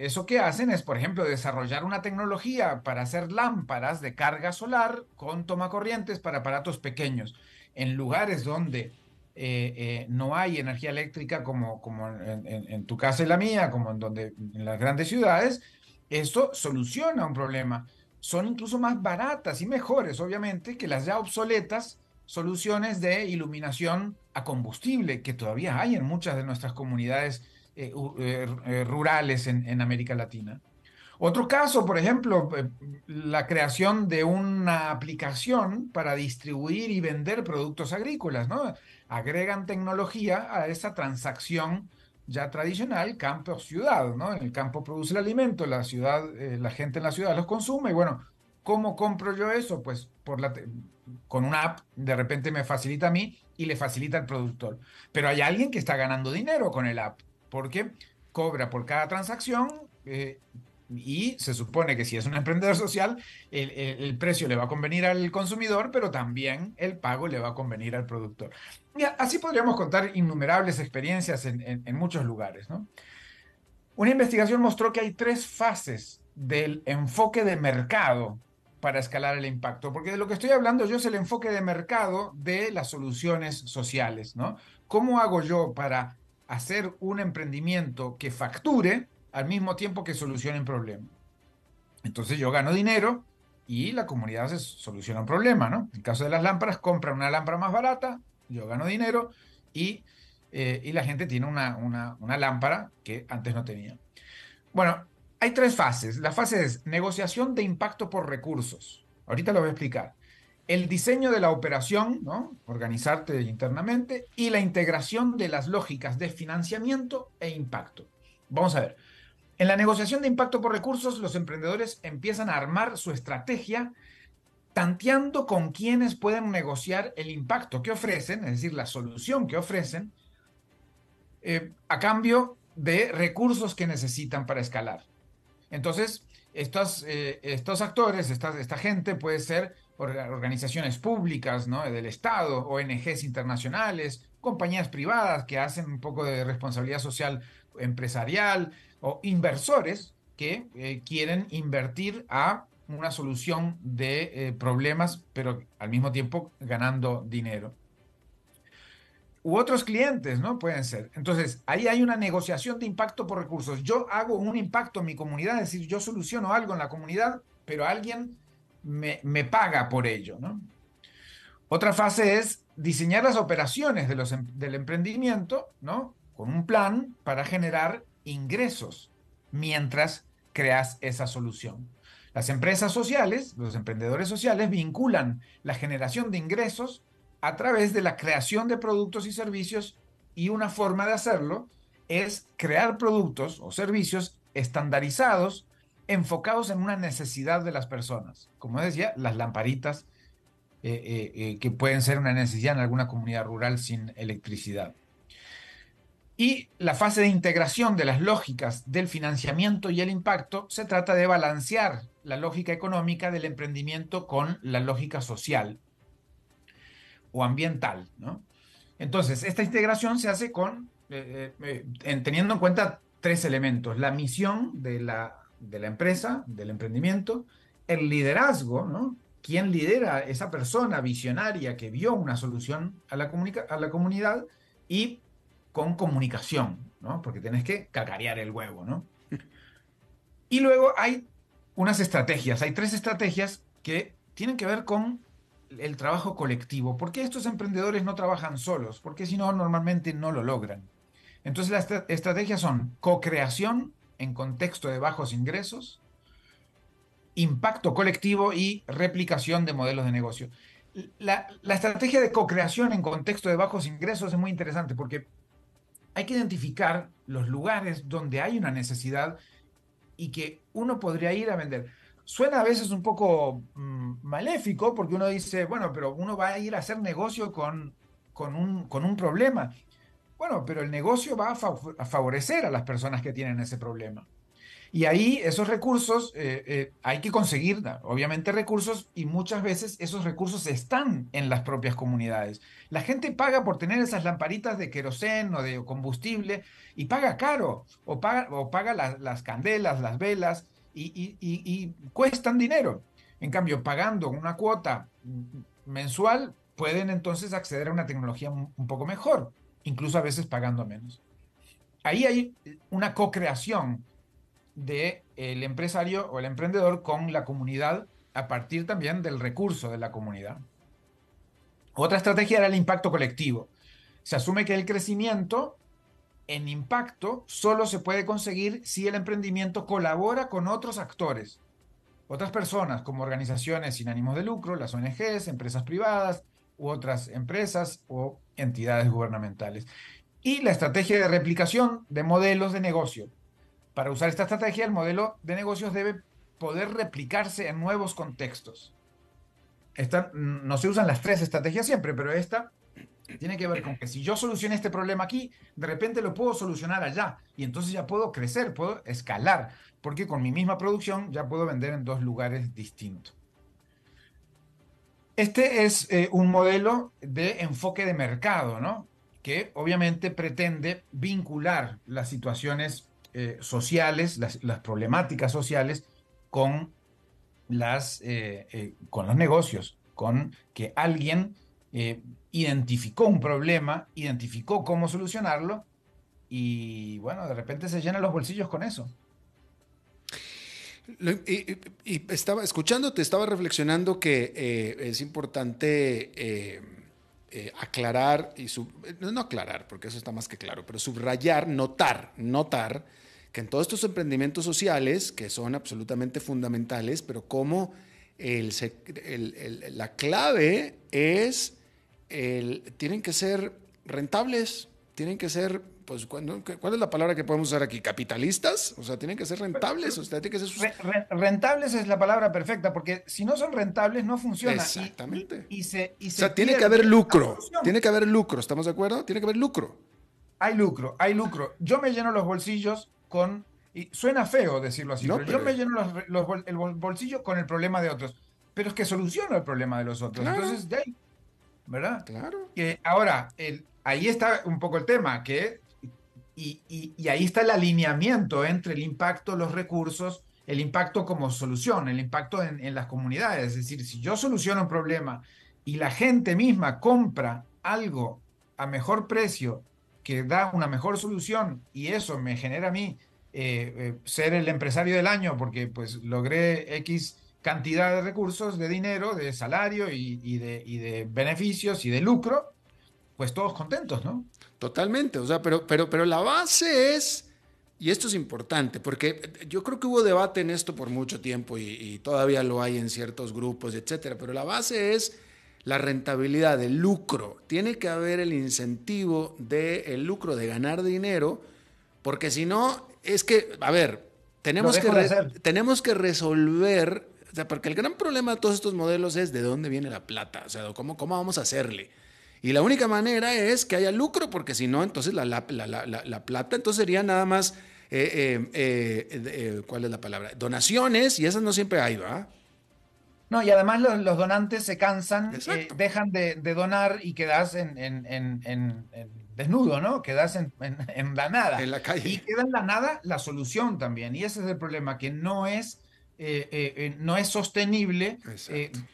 eso que hacen es, por ejemplo, desarrollar una tecnología para hacer lámparas de carga solar con corrientes para aparatos pequeños, en lugares donde eh, eh, no hay energía eléctrica como, como en, tu casa y la mía, como en, donde, en las grandes ciudades, eso soluciona un problema. Son incluso más baratas y mejores, obviamente, que las ya obsoletas soluciones de iluminación a combustible que todavía hay en muchas de nuestras comunidades eh, rurales en, en, América Latina. Otro caso, por ejemplo, la creación de una aplicación para distribuir y vender productos agrícolas, ¿no? agregan tecnología a esa transacción ya tradicional campo-ciudad, ¿no? El campo produce el alimento, la ciudad, eh, la gente en la ciudad los consume y bueno, ¿cómo compro yo eso? Pues por la con una app de repente me facilita a mí y le facilita al productor. Pero hay alguien que está ganando dinero con el app, porque cobra por cada transacción, eh, y se supone que si es un emprendedor social, el, precio le va a convenir al consumidor, pero también el pago le va a convenir al productor. así podríamos contar innumerables experiencias en, muchos lugares. Una investigación mostró que hay tres fases del enfoque de mercado para escalar el impacto, porque de lo que estoy hablando yo es el enfoque de mercado de las soluciones sociales, ¿Cómo hago yo para hacer un emprendimiento que facture al mismo tiempo que solucionen problemas. Entonces yo gano dinero y la comunidad se soluciona un problema, ¿no? En el caso de las lámparas, compra una lámpara más barata, yo gano dinero y, eh, la gente tiene una, una lámpara que antes no tenía. Bueno, hay tres fases. La fase es negociación de impacto por recursos. Ahorita lo voy a explicar. El diseño de la operación, ¿no? organizarte internamente, y la integración de las lógicas de financiamiento e impacto. Vamos a ver. En la negociación de impacto por recursos, los emprendedores empiezan a armar su estrategia tanteando con quienes pueden negociar el impacto que ofrecen, es decir, la solución que ofrecen, eh, a cambio de recursos que necesitan para escalar. Entonces, estos, eh, estos actores, esta, esta, gente puede ser organizaciones públicas, ¿no? Del Estado, ONGs internacionales, compañías privadas que hacen un poco de responsabilidad social empresarial, o inversores que eh, quieren invertir a una solución de eh, problemas, pero al mismo tiempo ganando dinero. U otros clientes, ¿no? Pueden ser. Entonces, ahí hay una negociación de impacto por recursos. Yo hago un impacto en mi comunidad, es decir, yo soluciono algo en la comunidad, pero alguien me, paga por ello, ¿no? Otra fase es diseñar las operaciones de los, em, del emprendimiento, ¿no? Con un plan para generar ingresos mientras creas esa solución. Las empresas sociales, los emprendedores sociales, vinculan la generación de ingresos a través de la creación de productos y servicios y una forma de hacerlo es crear productos o servicios estandarizados enfocados en una necesidad de las personas. Como decía, las lamparitas eh, eh, eh, que pueden ser una necesidad en alguna comunidad rural sin electricidad. Y la fase de integración de las lógicas del financiamiento y el impacto se trata de balancear la lógica económica del emprendimiento con la lógica social o ambiental. Entonces, esta integración se hace con, eh, eh, eh, teniendo en cuenta tres elementos, la misión de la, de la empresa, del emprendimiento, el liderazgo, ¿no? ¿Quién lidera esa persona visionaria que vio una solución a la, a la comunidad? Y con comunicación, ¿no? Porque tienes que cacarear el huevo, ¿no? Y luego hay unas estrategias, hay tres estrategias que tienen que ver con el trabajo colectivo. ¿Por qué estos emprendedores no trabajan solos? Porque si no, normalmente no lo logran. Entonces las estrategias son co-creación en contexto de bajos ingresos, impacto colectivo y replicación de modelos de negocio. La, la estrategia de co-creación en contexto de bajos ingresos es muy interesante porque hay que identificar los lugares donde hay una necesidad y que uno podría ir a vender. Suena a veces un poco mm, maléfico porque uno dice, bueno, pero uno va a ir a hacer negocio con, un, problema. Bueno, pero el negocio va a favorecer a las personas que tienen ese problema. Y ahí esos recursos eh, eh, hay que conseguir, obviamente, recursos y muchas veces esos recursos están en las propias comunidades. La gente paga por tener esas lamparitas de queroseno o de combustible y paga caro o paga, o paga las candelas, las velas y, y cuestan dinero. En cambio, pagando una cuota mensual pueden entonces acceder a una tecnología un poco mejor, incluso a veces pagando menos. Ahí hay una co-creación del empresario o el emprendedor con la comunidad a partir también del recurso de la comunidad. Otra estrategia era el impacto colectivo. Se asume que el crecimiento en impacto solo se puede conseguir si el emprendimiento colabora con otros actores, otras personas como organizaciones sin ánimo de lucro, las ONGs, empresas privadas u otras empresas o entidades gubernamentales. Y la estrategia de replicación de modelos de negocio para usar esta estrategia, el modelo de negocios debe poder replicarse en nuevos contextos. Mm, no se usan las tres estrategias siempre, pero esta tiene que ver con que si yo solucioné este problema aquí, de repente lo puedo solucionar allá y entonces ya puedo crecer, puedo escalar, porque con mi misma producción ya puedo vender en dos lugares distintos. Este es eh, un modelo de enfoque de mercado, ¿no? Que obviamente pretende vincular las situaciones eh, sociales, las, problemáticas sociales con, las, eh, eh, con los negocios, con que alguien identificó un problema, identificó cómo solucionarlo y bueno, de repente se llenan los bolsillos con eso. Y, estaba escuchándote, estaba reflexionando que es importante... aclarar y no aclarar, porque eso está más que claro, pero subrayar, notar, notar que en todos estos emprendimientos sociales, que son absolutamente fundamentales, pero como la clave es, tienen que ser rentables, tienen que ser, pues, ¿cuál es la palabra que podemos usar aquí? ¿Capitalistas? O sea, tienen que ser rentables. O sea, que ser rentables es la palabra perfecta, porque si no son rentables no funciona. Exactamente. Y, se, o sea, tiene que haber lucro. Tiene que haber lucro, ¿estamos de acuerdo? Tiene que haber lucro. Hay lucro, hay lucro. Yo me lleno los bolsillos con... Y suena feo decirlo así, pero, yo me lleno el bolsillo con el problema de otros. Pero es que soluciono el problema de los otros. Entonces, de ahí, ¿verdad? Claro. ahora, el, ahí está un poco el tema, que... Y, ahí está el alineamiento entre el impacto, los recursos, el impacto como solución, el impacto en, en, las comunidades. Es decir, si yo soluciono un problema y la gente misma compra algo a mejor precio que da una mejor solución y eso me genera a mí eh, eh, ser el empresario del año porque pues logré X cantidad de recursos, de dinero, de salario y, de, beneficios y de lucro, pues todos contentos, ¿no? Totalmente, o sea, pero, pero, pero la base es... Y esto es importante, porque yo creo que hubo debate en esto por mucho tiempo y, y, todavía lo hay en ciertos grupos, etcétera, pero la base es la rentabilidad, el lucro. Tiene que haber el incentivo del de lucro, de ganar dinero, porque si no, es que, a ver, tenemos, que, tenemos que resolver, porque el gran problema de todos estos modelos es de dónde viene la plata, o sea, cómo, cómo vamos a hacerle. Y la única manera es que haya lucro, porque si no, entonces la, la, la, plata, entonces sería nada más, eh, eh, eh, ¿cuál es la palabra? Donaciones, y esas no siempre hay, ¿verdad? No, y además los, donantes se cansan, eh, dejan de, donar y quedas en, desnudo, ¿no? Quedas en, la nada. En la calle. Y queda en la nada la solución también. Y ese es el problema, que no es, eh, eh, no es sostenible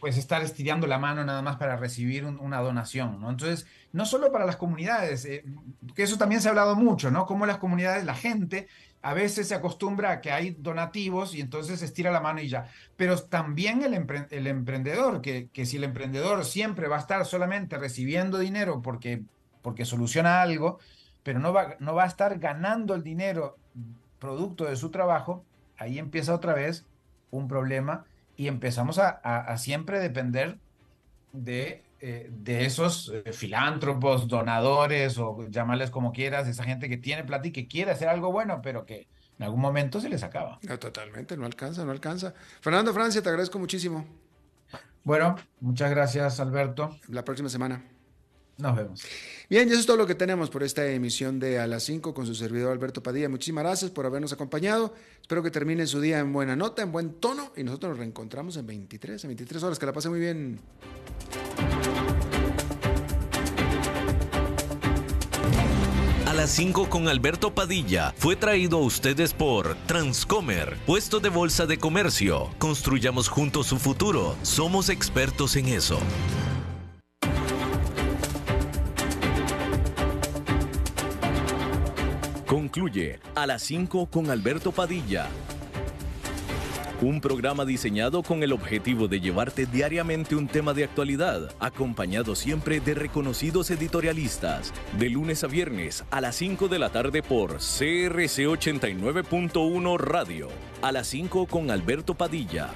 pues estar estirando la mano nada más para recibir una donación, ¿no? Entonces, no solo para las comunidades, que eso también se ha hablado mucho, ¿no? Cómo las comunidades, la gente a veces se acostumbra a que hay donativos y entonces estira la mano y ya. Pero también el, emprendedor, que, si el emprendedor siempre va a estar solamente recibiendo dinero porque, porque soluciona algo, pero no va, no va a estar ganando el dinero producto de su trabajo, ahí empieza otra vez un problema y empezamos a siempre depender de eh, de esos eh, filántropos, donadores o llamarles como quieras, esa gente que tiene plata y que quiere hacer algo bueno, pero que en algún momento se les acaba. totalmente, no alcanza, no alcanza. Fernando Francia, te agradezco muchísimo. Bueno, muchas gracias Alberto. La próxima semana. Nos vemos. Bien, y eso es todo lo que tenemos por esta emisión de A las 5 con su servidor Alberto Padilla. Muchísimas gracias por habernos acompañado. Espero que termine su día en buena nota, en buen tono. Y nosotros nos reencontramos en 23, en 23 horas. Que la pase muy bien. A las 5 con Alberto Padilla fue traído a ustedes por Transcomer, puesto de bolsa de comercio. Construyamos juntos su futuro. Somos expertos en eso. Concluye a las 5 con Alberto Padilla un programa diseñado con el objetivo de llevarte diariamente un tema de actualidad, acompañado siempre de reconocidos editorialistas, de lunes a viernes a las 5 de la tarde por CRC 89.1 Radio, a las 5 con Alberto Padilla.